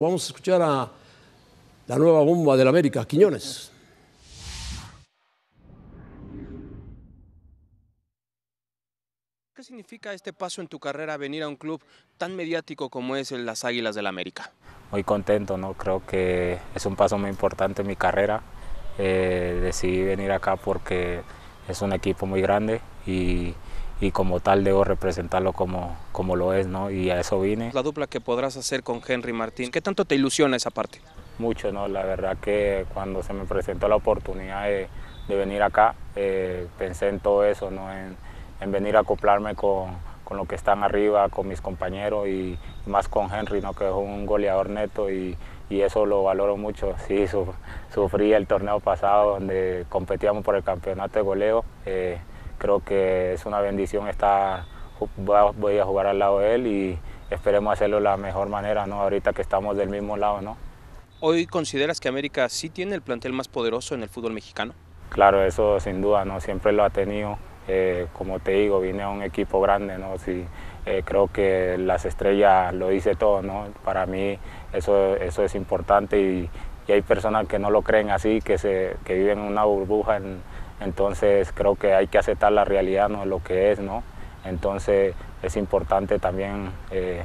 Vamos a escuchar a la nueva bomba del América, Quiñones. ¿Qué significa este paso en tu carrera, venir a un club tan mediático como es el las Águilas del América? Muy contento, ¿no? Creo que es un paso muy importante en mi carrera. Eh, decidí venir acá porque es un equipo muy grande y, como tal debo representarlo como, como lo es, ¿no? Y a eso vine. La dupla que podrás hacer con Henry Martín, ¿qué tanto te ilusiona esa parte? Mucho, ¿no? La verdad que cuando se me presentó la oportunidad de, venir acá, eh, pensé en todo eso, ¿no? en venir a acoplarme con, con lo que están arriba, con mis compañeros y más con Henry, ¿no? que es un goleador neto y, y eso lo valoro mucho. Sí, su, sufrí el torneo pasado donde competíamos por el campeonato de goleo. Eh, creo que es una bendición estar, voy a jugar al lado de él y esperemos hacerlo de la mejor manera, ¿no? ahorita que estamos del mismo lado. ¿no? ¿Hoy consideras que América sí tiene el plantel más poderoso en el fútbol mexicano? Claro, eso sin duda, ¿no? siempre lo ha tenido. Eh, como te digo, vine a un equipo grande, ¿no? Sí, eh, creo que las estrellas lo dice todo, ¿no? Para mí eso, eso es importante y, hay personas que no lo creen así, que, se, que viven una burbuja, entonces creo que hay que aceptar la realidad, ¿no? Lo que es, ¿no? Entonces es importante también eh,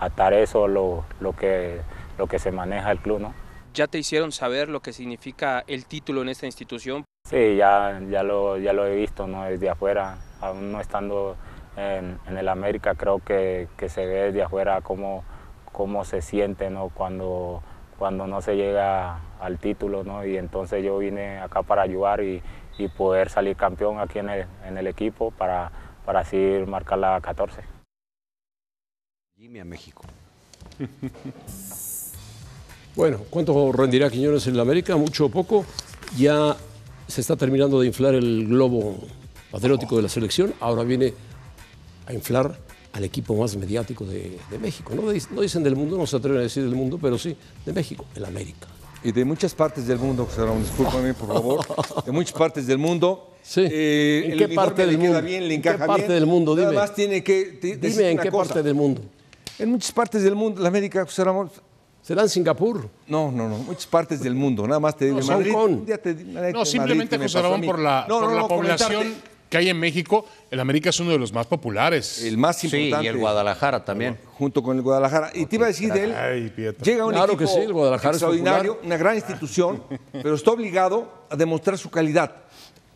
atar eso, lo, lo, que, lo que se maneja el club, ¿no? Ya te hicieron saber lo que significa el título en esta institución. Sí, ya, ya, lo, ya lo he visto ¿no? desde afuera, aún no estando en, el América, creo que, se ve desde afuera cómo, cómo se siente ¿no? cuando, cuando no se llega al título. ¿no? Y entonces yo vine acá para ayudar y, poder salir campeón aquí en el, en el equipo para, para así marcar la 14. Jimmy a México. bueno, ¿cuánto rendirá Quiñones en el América? ¿Mucho o poco? Ya se está terminando de inflar el globo patriótico de la selección, ahora viene a inflar al equipo más mediático de, México. No, dicen del mundo, no se atreven a decir del mundo, pero sí de México, el América. Y de muchas partes del mundo, José Ramón, discúlpame, por favor. De muchas partes del mundo. Sí. Eh, ¿En, qué parte del, mundo? Bien, ¿En qué parte del mundo? Dime. Además tiene que dime en qué parte del mundo. En muchas partes del mundo, la América, José Ramón, ¿Será en Singapur? No, no, no. Muchas partes del mundo. Nada más te digo. No, Madrid, no simplemente, Madrid, José Ramón, por la, por la población que hay en México, el América es uno de los más populares. El más importante. Sí, y el Guadalajara también. Junto con el Guadalajara. y te iba a decir de él, llega un equipo extraordinario, una gran institución, pero está obligado a demostrar su calidad.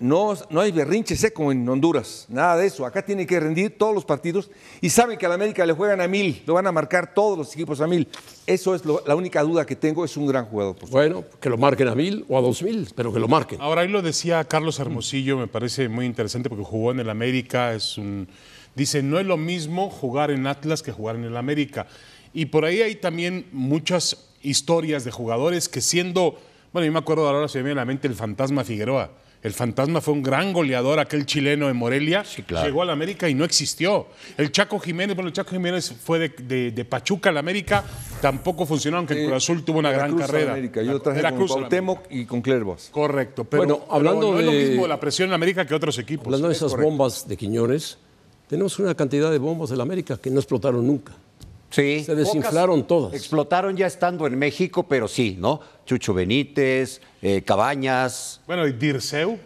No, hay berrinche seco en Honduras, nada de eso. Acá tiene que rendir todos los partidos y saben que a la América le juegan a mil, lo van a marcar todos los equipos a mil. Eso es la única duda que tengo, es un gran jugador. Por bueno, que lo marquen a mil o a dos mil, pero que lo marquen. Ahora, ahí lo decía Carlos Hermosillo, me parece muy interesante porque jugó en el América, es un... Dice, no es lo mismo jugar en Atlas que jugar en el América. Y por ahí hay también muchas historias de jugadores que siendo... Bueno, yo me acuerdo ahora, se me viene a la mente el fantasma Figueroa el fantasma fue un gran goleador, aquel chileno de Morelia. llegó a Llegó al América y no existió. El Chaco Jiménez, bueno, el Chaco Jiménez fue de, Pachuca a Pachuca América, tampoco funcionó, aunque el Cruz Azul tuvo una gran carrera. América. Yo traje con Cuauhtémoc y con Clervos. Correcto, pero, bueno, hablando de... lo mismo la presión en América que otros equipos. Hablando de esas bombas de Quiñones, tenemos una cantidad de bombas de la América que no explotaron nunca. Sí. Se desinflaron todas. Explotaron ya estando en México, pero sí, ¿no? Chucho Benítez, eh, Cabañas. Bueno, y Dirceu.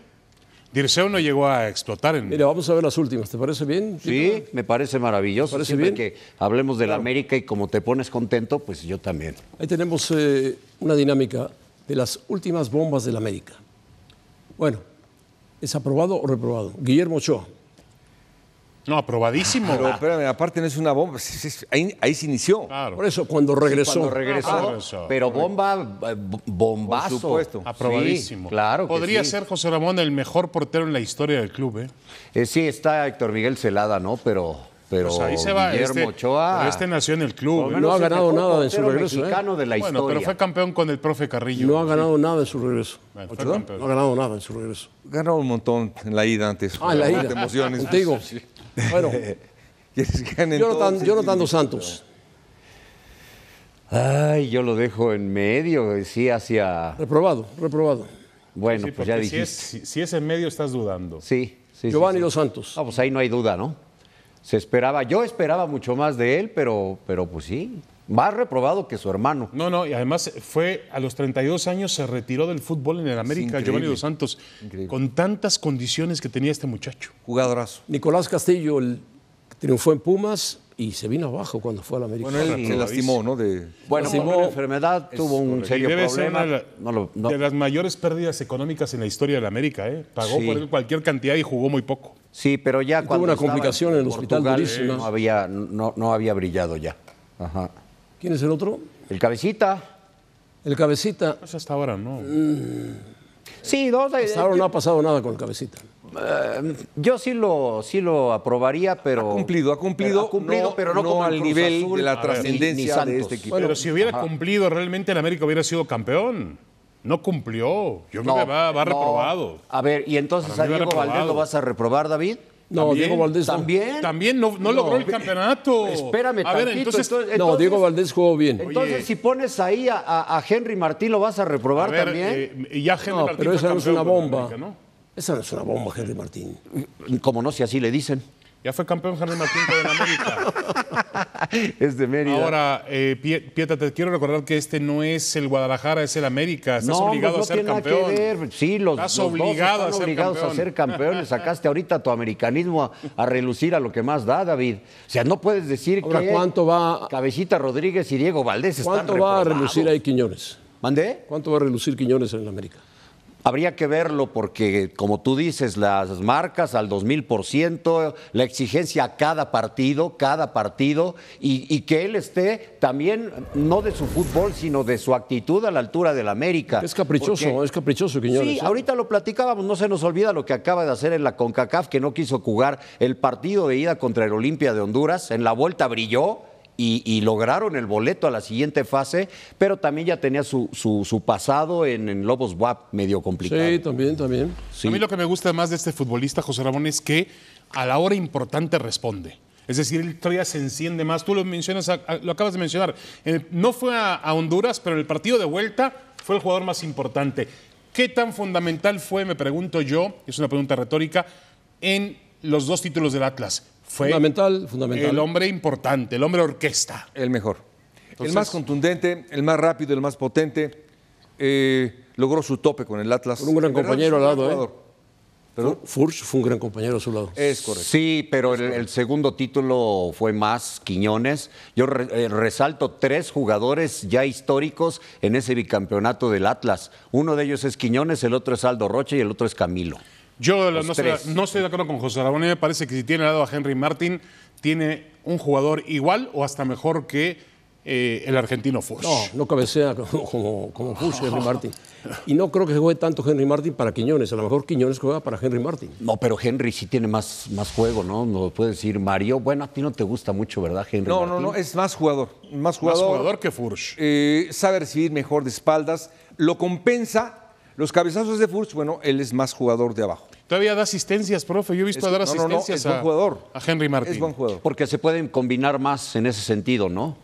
Dirceu no llegó a explotar en. Mira, vamos a ver las últimas, ¿te parece bien? Sí, me parece maravilloso. parece bien? que hablemos de la América y como te pones contento, pues yo también. Ahí tenemos eh, una dinámica de las últimas bombas de la América. Bueno, ¿es aprobado o reprobado? Guillermo Ochoa. No, aprobadísimo. Pero espérame, aparte no es una bomba, ahí, se inició. Por eso, cuando regresó. Ah, regresó. Pero bomba, eh, bombazo. Aprobadísimo. claro. Podría ser José Ramón el mejor portero en la historia del club, ¿eh? eh sí, está Héctor Miguel Celada, ¿no? Pero. Pero pues ahí se va. Guillermo este, Ochoa. Este nació en el club. ¿eh? No, ha ganado nada en su regreso. Bueno, pero fue campeón con el profe Carrillo. No ha ganado nada en su regreso. no ha ganado nada en su regreso. Ganó un montón en la ida antes. Ah, en la ida. emociones. Contigo. Bueno. Yo no tanto Santos. Ay, yo lo dejo en medio, sí, hacia. Reprobado, reprobado. Bueno, pues ya dijiste. Si es, en medio, estás dudando. Sí, Giovanni Dos Santos. ah, pues ahí no hay duda, ¿no? se esperaba, yo esperaba mucho más de él, pero, pero pues sí, más reprobado que su hermano. No, no, y además fue a los 32 años se retiró del fútbol en el América, Giovanni Dos Santos, con tantas condiciones que tenía este muchacho. Jugadorazo. Nicolás Castillo el, triunfó en Pumas, y se vino abajo cuando fue al Latina. Bueno, él se lastimó, ¿no? De... Bueno, enfermedad, tuvo un serio problema. de, las mayores pérdidas económicas en la historia de la América, ¿eh? Pagó por cualquier cantidad y jugó muy poco. Sí, pero ya cuando. Tuvo una complicación en el hospital No había, no, había brillado ya. Ajá. ¿Quién es el otro? El Cabecita. El Cabecita. Pues hasta ahora no. Sí, dos. Eh, hasta ahora no ha pasado nada con el Cabecita. Eh, yo sí lo, sí lo aprobaría, pero. Ha cumplido, ha cumplido. cumplido, pero no, como al nivel de la trascendencia de este equipo. pero si hubiera cumplido, realmente el América hubiera sido campeón. No cumplió. Yo no, va, reprobado. A ver, ¿y entonces a Diego Valdés lo vas a reprobar, David? No, Diego Valdés. También. También no, no logró el campeonato. Espérame, a No, Diego Valdés jugó bien. Entonces, si pones ahí a, Henry Martí, ¿lo vas a reprobar también? Eh, y ya Henry Martí pero esa es una bomba. ¿no? Esa no es una bomba, Henry Martín. Como no, si así le dicen. Ya fue campeón Henry Martín en América. es de Mérida. Ahora, eh, Pieta, te quiero recordar que este no es el Guadalajara, es el América. Estás no, obligado pues, no a ser campeón. Que ver. Sí, los, Estás obligados a ser campeones. Sacaste ahorita tu americanismo a, relucir a lo que más da, David. O sea, no puedes decir Ahora, que ¿cuánto va... Cabecita Rodríguez y Diego Valdés ¿Cuánto va a relucir ahí Quiñones? ¿Mandé? ¿Cuánto va a relucir Quiñones en el América? Habría que verlo porque, como tú dices, las marcas al 2000%, la exigencia a cada partido, cada partido, y, que él esté también no de su fútbol, sino de su actitud a la altura del América. Es caprichoso, es caprichoso, Sí, ¿eh? ahorita lo platicábamos, no se nos olvida lo que acaba de hacer en la CONCACAF, que no quiso jugar el partido de ida contra el Olimpia de Honduras, en la vuelta brilló y, lograron el boleto a la siguiente fase, pero también ya tenía su, pasado en, Lobos WAP medio complicado. Sí, también, también. A mí lo que me gusta más de este futbolista, José Ramón, es que a la hora importante responde. Es decir, él todavía se enciende más. Tú lo mencionas, lo acabas de mencionar. Eh, no fue a Honduras, pero en el partido de vuelta fue el jugador más importante. ¿Qué tan fundamental fue, me pregunto yo, es una pregunta retórica, en los dos títulos del Atlas? fundamental, fundamental. El hombre importante, el hombre orquesta. El mejor. el más contundente, el más rápido, el más potente. Eh, logró su tope con el Atlas. Fue un gran compañero al lado, ¿eh? Furch fue un gran compañero a su lado. Es correcto. Sí, pero el, segundo título fue más Quiñones. Yo eh, resalto tres jugadores ya históricos en ese bicampeonato del Atlas. Uno de ellos es Quiñones, el otro es Aldo Rocha y el otro es Camilo. Yo no estoy, de acuerdo con José Ramón. me parece que si tiene al lado a Henry Martin, tiene un jugador igual o hasta mejor que eh, el argentino Fuchs. No, no cabecea como, Henry Martin. Y no creo que juegue tanto Henry Martin para Quiñones. A lo mejor Quiñones juega para Henry Martin. No, pero Henry sí tiene más, más juego, ¿no? No puede decir Mario. Bueno, a ti no te gusta mucho, ¿verdad, Henry? No, no, no. Es más jugador. Más jugador. Más jugador que Fuchs. Eh, sabe recibir mejor de espaldas. Lo compensa los cabezazos de Furch, bueno, él es más jugador de abajo. Todavía da asistencias, profe. Yo he visto a dar asistencias a, jugador. a Henry Martín. Es buen jugador. Porque se pueden combinar más en ese sentido, ¿no?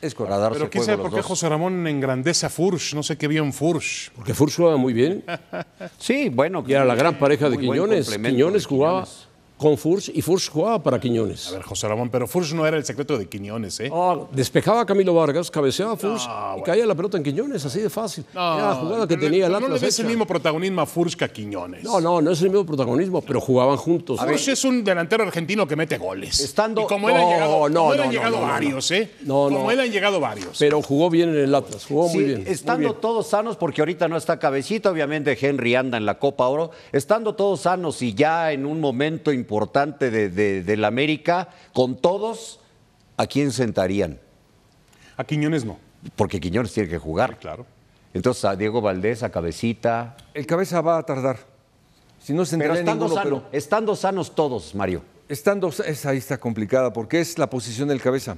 Es correcto. Pero quién sabe por qué José Ramón engrandece a Furch, no sé qué vio en Furch. Porque Furch jugaba muy bien. sí, bueno. que era la gran pareja de Quiñones. Quiñones jugaba con Furs y Furs jugaba para Quiñones. A ver, José Ramón, pero Furs no era el secreto de Quiñones, ¿eh? Ah, despejaba Camilo Vargas, cabeceaba a Furs ah, y caía la pelota en Quiñones, así de fácil. era la jugada que tenía el Atlas. No es el mismo protagonismo a Furs que a Quiñones. No, no, no es el mismo protagonismo, pero jugaban juntos. Furs es un delantero argentino que mete goles. Estando... Y como él no, llegado, llegado varios, ¿eh? No, no. Como él han llegado varios. Pero jugó bien en el Atlas, jugó muy bien. Estando todos sanos, porque ahorita no está cabecita, obviamente Henry anda en la Copa Oro, estando todos sanos y ya en un momento importante importante de, la del América, con todos, ¿a quién sentarían? A Quiñones no. Porque Quiñones tiene que jugar. claro. Entonces a Diego Valdés, a Cabecita. El Cabeza va a tardar. Si no estando, sanos todos, Mario. Estando, esa ahí está complicada porque es la posición del Cabeza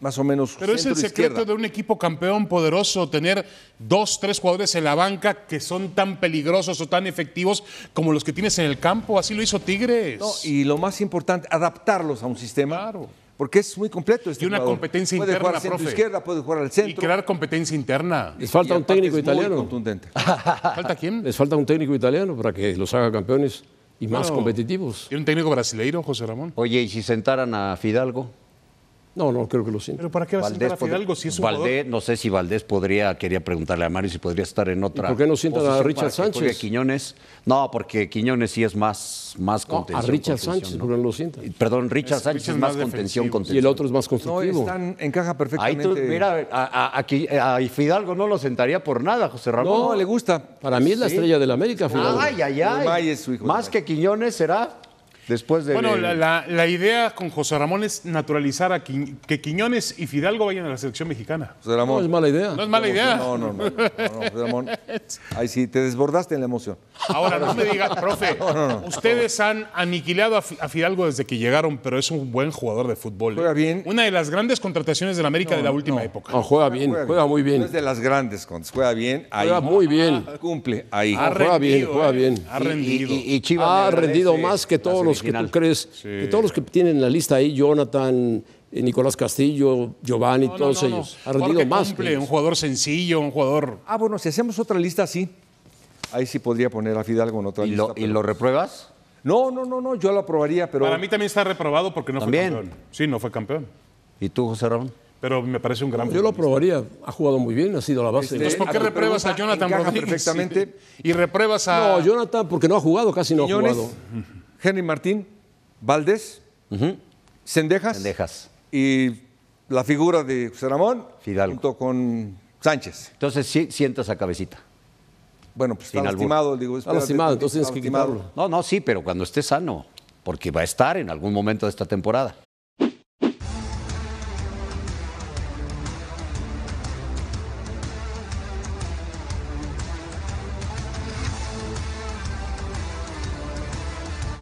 más o menos. Pero es el secreto de un equipo campeón poderoso, tener dos, tres jugadores en la banca que son tan peligrosos o tan efectivos como los que tienes en el campo. Así lo hizo Tigres. No, y lo más importante, adaptarlos a un sistema. Claro. Porque es muy completo este Y una competencia puede interna, jugar profe. izquierda, puede jugar al centro. Y crear competencia interna. Les falta un técnico italiano. contundente. ¿Falta quién? Les falta un técnico italiano para que los haga campeones y más competitivos. Y un técnico brasileiro, José Ramón. Oye, ¿y si sentaran a Fidalgo? No, no creo que lo sienta. Pero ¿para qué va a sentar a Fidalgo si es un Valdés, No sé si Valdés podría, quería preguntarle a Mario si podría estar en otra. ¿Por qué no sienta a Richard Sánchez? Porque Quiñones, no, porque Quiñones sí es más, más contención. a Richard Sánchez, ¿no? lo sientan? Perdón, Richard Sánchez es más, contención, contención. Y el otro es más constructivo. No, están, encaja perfectamente. Ahí mira, a, Fidalgo no lo sentaría por nada, José Ramón. No, le gusta. Para mí es la estrella estrella la América, Fidalgo. Ay, ay, ay. Más que Quiñones será Después de... Bueno, la, idea con José Ramón es naturalizar a que Quiñones y Fidalgo vayan a la selección mexicana. José Ramón. No es mala idea. No es mala idea. No, no, no. José Ramón. Ahí sí, te desbordaste en la emoción. Ahora, no me digas, profe, ustedes han aniquilado a, Fidalgo desde que llegaron, pero es un buen jugador de fútbol. Juega ¿eh? bien. Una de las grandes contrataciones de la América de la última época. juega bien, juega, muy bien. es de las grandes, contas. juega bien. Ahí. Juega muy bien. cumple, ahí. juega bien, juega bien. Ha eh. rendido. Y, chiva ha rendido más que todos los que tú crees, todos los que tienen la lista ahí, Jonathan, eh, Nicolás Castillo, Giovanni, todos ellos, ha rendido más. un jugador sencillo, un jugador. Ah, bueno, si hacemos otra lista así, ahí sí podría poner a Fidalgo en otra ¿Y lista. Lo, ¿Y lo repruebas? No, no, no, no, yo lo aprobaría, pero. Para mí también está reprobado porque no fue campeón. Sí, no fue campeón. ¿Y tú, José Ramón? Pero me parece un gran. yo lo aprobaría. Ha jugado muy bien, ha sido la base. Entonces, ¿por qué este, repruebas a Jonathan Rodríguez? Perfectamente. Y repruebas a. No, Jonathan, porque no ha jugado, casi no ha jugado. Henry Martín, Valdés, Cendejas y la figura de José Ramón junto con Sánchez. Entonces sí sientas a cabecita. Bueno, pues está lastimado, digo, está lastimado, entonces tienes que quitarlo. No, no, sí, pero cuando esté sano, porque va a estar en algún momento de esta temporada.